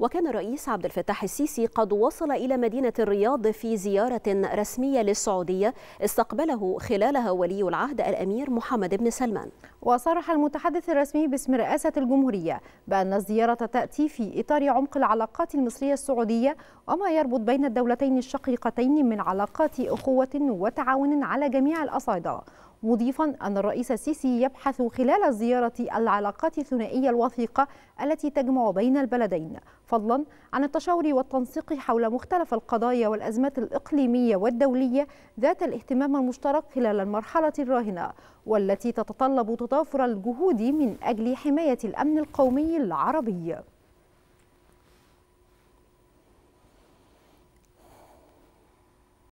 وكان الرئيس عبد الفتاح السيسي قد وصل إلى مدينة الرياض في زيارة رسمية للسعودية استقبله خلالها ولي العهد الأمير محمد بن سلمان وصرح المتحدث الرسمي باسم رئاسة الجمهورية بأن الزيارة تأتي في إطار عمق العلاقات المصرية السعودية وما يربط بين الدولتين الشقيقتين من علاقات أخوة وتعاون على جميع الأصعدة مضيفا أن الرئيس السيسي يبحث خلال الزيارة العلاقات الثنائية الوثيقة التي تجمع بين البلدين فضلا عن التشاور والتنسيق حول مختلف القضايا والأزمات الإقليمية والدولية ذات الاهتمام المشترك خلال المرحلة الراهنة والتي تتطلب تضافر الجهود من أجل حماية الأمن القومي العربي